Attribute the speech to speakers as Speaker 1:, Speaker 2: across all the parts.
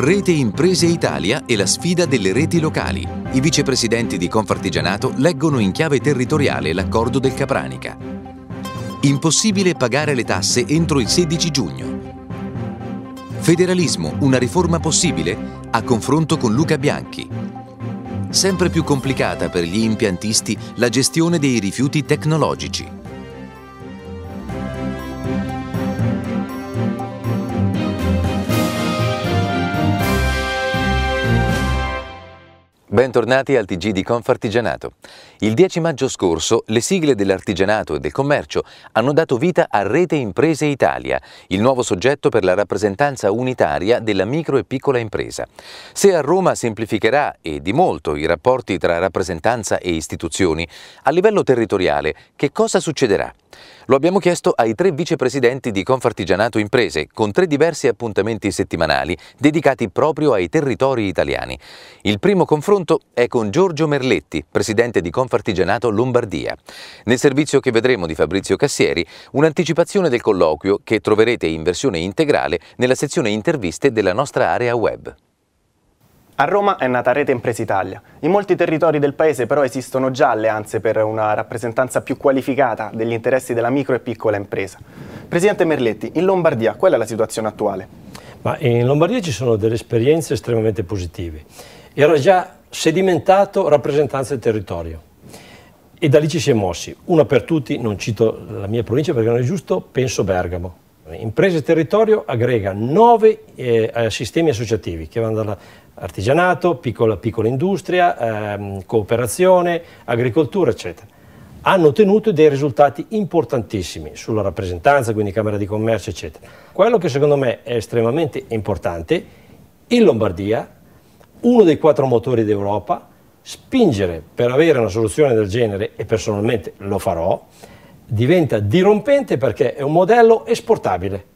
Speaker 1: Rete Imprese Italia e la sfida delle reti locali. I vicepresidenti di Confartigianato leggono in chiave territoriale l'accordo del Capranica. Impossibile pagare le tasse entro il 16 giugno. Federalismo, una riforma possibile? A confronto con Luca Bianchi. Sempre più complicata per gli impiantisti la gestione dei rifiuti tecnologici. Bentornati al TG di Confartigianato. Il 10 maggio scorso le sigle dell'artigianato e del commercio hanno dato vita a Rete Imprese Italia, il nuovo soggetto per la rappresentanza unitaria della micro e piccola impresa. Se a Roma semplificherà e di molto i rapporti tra rappresentanza e istituzioni, a livello territoriale che cosa succederà? Lo abbiamo chiesto ai tre vicepresidenti di Confartigianato Imprese, con tre diversi appuntamenti settimanali dedicati proprio ai territori italiani. Il primo confronto è con Giorgio Merletti, presidente di Confartigianato Lombardia. Nel servizio che vedremo di Fabrizio Cassieri, un'anticipazione del colloquio che troverete in versione integrale nella sezione interviste della nostra area web.
Speaker 2: A Roma è nata Rete Impresa Italia. In molti territori del paese però esistono già alleanze per una rappresentanza più qualificata degli interessi della micro e piccola impresa. Presidente Merletti, in Lombardia qual è la situazione attuale?
Speaker 3: Ma in Lombardia ci sono delle esperienze estremamente positive. Era già sedimentato rappresentanza del territorio e da lì ci si è mossi. Una per tutti, non cito la mia provincia perché non è giusto, penso Bergamo. Imprese e territorio aggrega nove eh, sistemi associativi che vanno dalla artigianato, piccola, piccola industria, ehm, cooperazione, agricoltura, eccetera. Hanno ottenuto dei risultati importantissimi sulla rappresentanza, quindi Camera di Commercio, eccetera. Quello che secondo me è estremamente importante, in Lombardia, uno dei quattro motori d'Europa, spingere per avere una soluzione del genere, e personalmente lo farò, diventa dirompente perché è un modello esportabile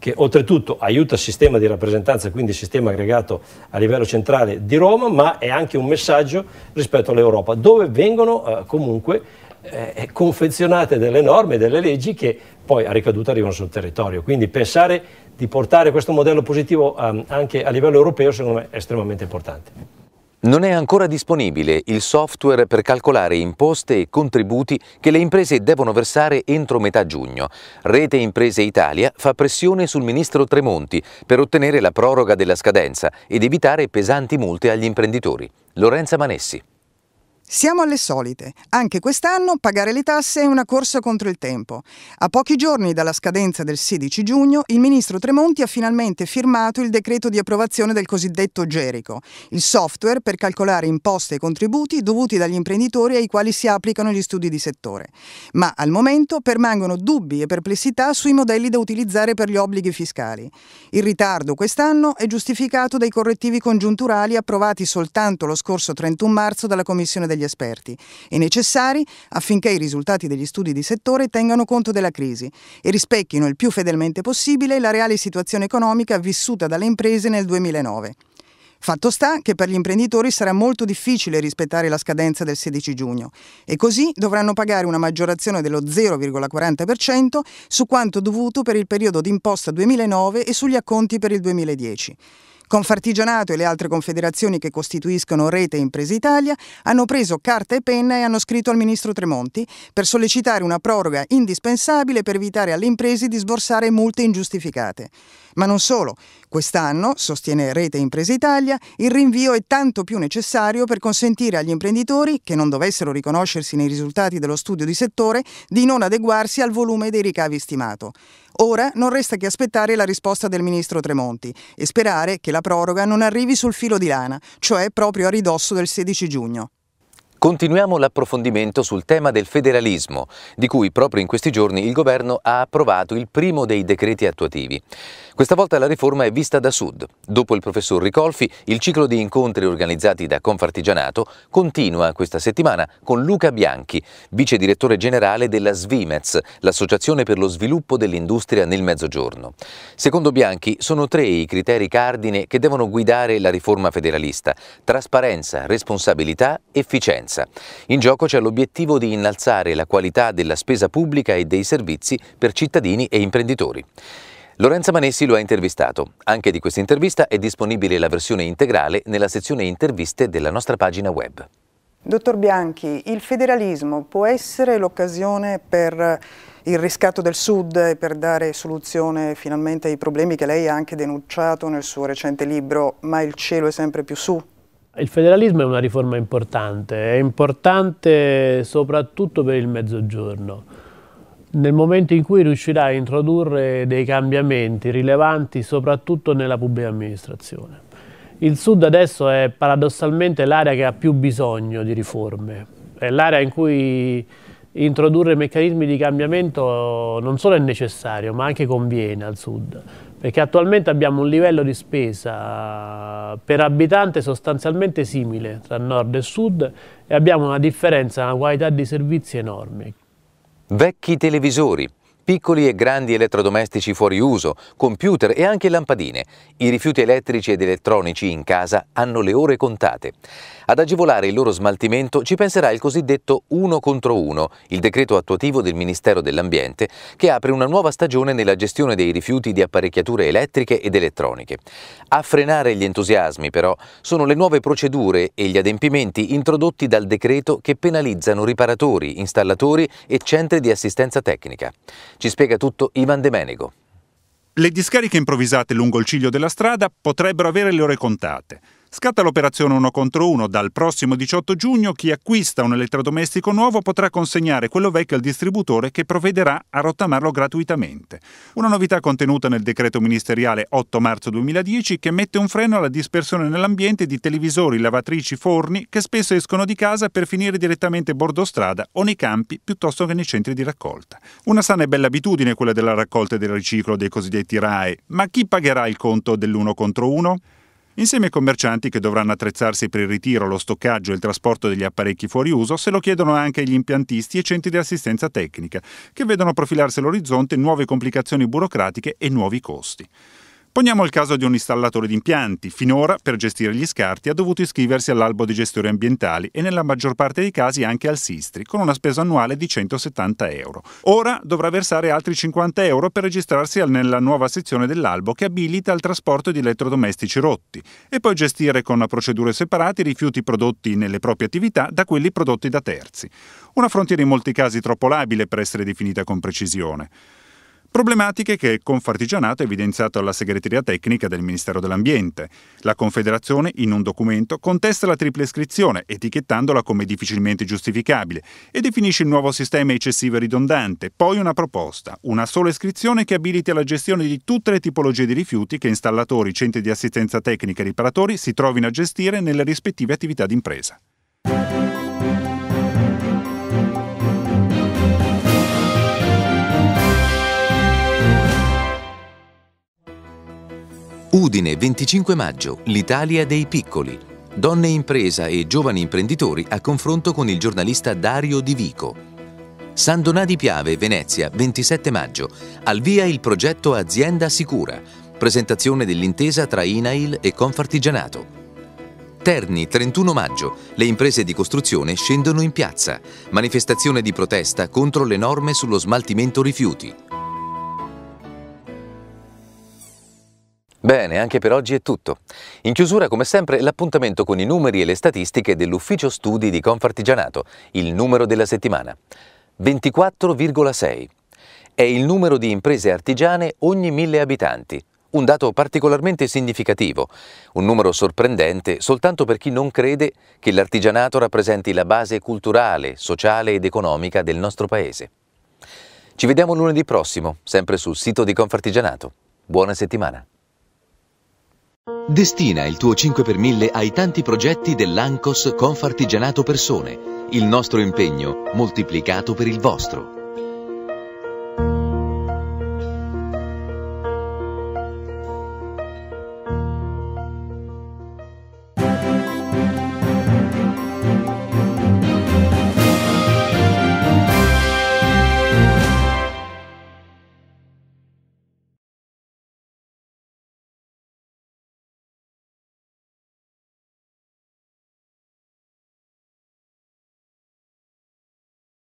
Speaker 3: che oltretutto aiuta il sistema di rappresentanza, quindi il sistema aggregato a livello centrale di Roma, ma è anche un messaggio rispetto all'Europa, dove vengono eh, comunque eh, confezionate delle norme, delle leggi che poi a ricaduta arrivano sul territorio. Quindi pensare di portare questo modello positivo eh, anche a livello europeo secondo me è estremamente importante.
Speaker 1: Non è ancora disponibile il software per calcolare imposte e contributi che le imprese devono versare entro metà giugno. Rete Imprese Italia fa pressione sul ministro Tremonti per ottenere la proroga della scadenza ed evitare pesanti multe agli imprenditori. Lorenza Manessi.
Speaker 2: Siamo alle solite. Anche quest'anno pagare le tasse è una corsa contro il tempo. A pochi giorni dalla scadenza del 16 giugno, il ministro Tremonti ha finalmente firmato il decreto di approvazione del cosiddetto Gerico, il software per calcolare imposte e contributi dovuti dagli imprenditori ai quali si applicano gli studi di settore. Ma al momento permangono dubbi e perplessità sui modelli da utilizzare per gli obblighi fiscali. Il ritardo quest'anno è giustificato dai correttivi congiunturali approvati soltanto lo scorso 31 marzo dalla Commissione degli gli esperti e necessari affinché i risultati degli studi di settore tengano conto della crisi e rispecchino il più fedelmente possibile la reale situazione economica vissuta dalle imprese nel 2009. Fatto sta che per gli imprenditori sarà molto difficile rispettare la scadenza del 16 giugno e così dovranno pagare una maggiorazione dello 0,40% su quanto dovuto per il periodo d'imposta 2009 e sugli acconti per il 2010. Confartigianato e le altre confederazioni che costituiscono Rete Impresa Italia hanno preso carta e penna e hanno scritto al ministro Tremonti per sollecitare una proroga indispensabile per evitare alle imprese di sborsare multe ingiustificate. Ma non solo. Quest'anno, sostiene Rete Impresa Italia, il rinvio è tanto più necessario per consentire agli imprenditori, che non dovessero riconoscersi nei risultati dello studio di settore, di non adeguarsi al volume dei ricavi stimato. Ora non resta che aspettare la risposta del ministro Tremonti e sperare che la proroga non arrivi sul filo di lana, cioè proprio a ridosso del 16 giugno.
Speaker 1: Continuiamo l'approfondimento sul tema del federalismo, di cui proprio in questi giorni il governo ha approvato il primo dei decreti attuativi. Questa volta la riforma è vista da sud. Dopo il professor Ricolfi, il ciclo di incontri organizzati da Confartigianato continua questa settimana con Luca Bianchi, vice direttore generale della Svimez, l'Associazione per lo sviluppo dell'industria nel Mezzogiorno. Secondo Bianchi sono tre i criteri cardine che devono guidare la riforma federalista: trasparenza, responsabilità, efficienza efficienza. In gioco c'è l'obiettivo di innalzare la qualità della spesa pubblica e dei servizi per cittadini e imprenditori. Lorenza Manessi lo ha intervistato. Anche di questa intervista è disponibile la versione integrale nella sezione interviste della nostra pagina web.
Speaker 2: Dottor Bianchi, il federalismo può essere l'occasione per il riscatto del Sud e per dare soluzione finalmente ai problemi che lei ha anche denunciato nel suo recente libro Ma il cielo è sempre più su?
Speaker 3: Il federalismo è una riforma importante, è importante soprattutto per il mezzogiorno. Nel momento in cui riuscirà a introdurre dei cambiamenti rilevanti soprattutto nella pubblica amministrazione. Il sud adesso è paradossalmente l'area che ha più bisogno di riforme, è l'area in cui introdurre meccanismi di cambiamento non solo è necessario ma anche conviene al sud perché attualmente abbiamo un livello di spesa per abitante sostanzialmente simile tra nord e sud e abbiamo una differenza, una qualità di servizi enorme.
Speaker 1: Vecchi televisori, piccoli e grandi elettrodomestici fuori uso, computer e anche lampadine. I rifiuti elettrici ed elettronici in casa hanno le ore contate. Ad agevolare il loro smaltimento ci penserà il cosiddetto 1 contro 1, il decreto attuativo del Ministero dell'Ambiente che apre una nuova stagione nella gestione dei rifiuti di apparecchiature elettriche ed elettroniche. A frenare gli entusiasmi però sono le nuove procedure e gli adempimenti introdotti dal decreto che penalizzano riparatori, installatori e centri di assistenza tecnica. Ci spiega tutto Ivan De
Speaker 4: Le discariche improvvisate lungo il ciglio della strada potrebbero avere le ore contate. Scatta l'operazione 1 contro 1. Dal prossimo 18 giugno chi acquista un elettrodomestico nuovo potrà consegnare quello vecchio al distributore che provvederà a rottamarlo gratuitamente. Una novità contenuta nel decreto ministeriale 8 marzo 2010 che mette un freno alla dispersione nell'ambiente di televisori, lavatrici, forni che spesso escono di casa per finire direttamente bordo strada o nei campi piuttosto che nei centri di raccolta. Una sana e bella abitudine quella della raccolta e del riciclo dei cosiddetti RAE, ma chi pagherà il conto dell'1 contro 1? insieme ai commercianti che dovranno attrezzarsi per il ritiro, lo stoccaggio e il trasporto degli apparecchi fuori uso, se lo chiedono anche gli impiantisti e centri di assistenza tecnica, che vedono profilarsi all'orizzonte nuove complicazioni burocratiche e nuovi costi. Poniamo il caso di un installatore di impianti. Finora, per gestire gli scarti, ha dovuto iscriversi all'albo di gestori ambientali e nella maggior parte dei casi anche al Sistri, con una spesa annuale di 170 euro. Ora dovrà versare altri 50 euro per registrarsi nella nuova sezione dell'albo che abilita il trasporto di elettrodomestici rotti e poi gestire con procedure separate i rifiuti prodotti nelle proprie attività da quelli prodotti da terzi. Una frontiera in molti casi troppo labile per essere definita con precisione. Problematiche che Confartigianato ha evidenziato alla segreteria tecnica del Ministero dell'Ambiente. La Confederazione, in un documento, contesta la tripla iscrizione, etichettandola come difficilmente giustificabile, e definisce il nuovo sistema eccessivo e ridondante. Poi una proposta, una sola iscrizione che abiliti alla gestione di tutte le tipologie di rifiuti che installatori, centri di assistenza tecnica e riparatori si trovino a gestire nelle rispettive attività d'impresa.
Speaker 1: Udine 25 maggio, l'Italia dei piccoli. Donne impresa e giovani imprenditori a confronto con il giornalista Dario Di Vico. San Donà di Piave, Venezia, 27 maggio. Al via il progetto Azienda Sicura. Presentazione dell'intesa tra INAIL e Confartigianato. Terni, 31 maggio. Le imprese di costruzione scendono in piazza. Manifestazione di protesta contro le norme sullo smaltimento rifiuti. Bene, anche per oggi è tutto. In chiusura, come sempre, l'appuntamento con i numeri e le statistiche dell'Ufficio Studi di Confartigianato, il numero della settimana. 24,6 è il numero di imprese artigiane ogni mille abitanti, un dato particolarmente significativo, un numero sorprendente soltanto per chi non crede che l'artigianato rappresenti la base culturale, sociale ed economica del nostro paese. Ci vediamo lunedì prossimo, sempre sul sito di Confartigianato. Buona settimana! Destina il tuo 5 per 1000 ai tanti progetti dell'ANCOS Confartigianato Persone. Il nostro impegno moltiplicato per il vostro.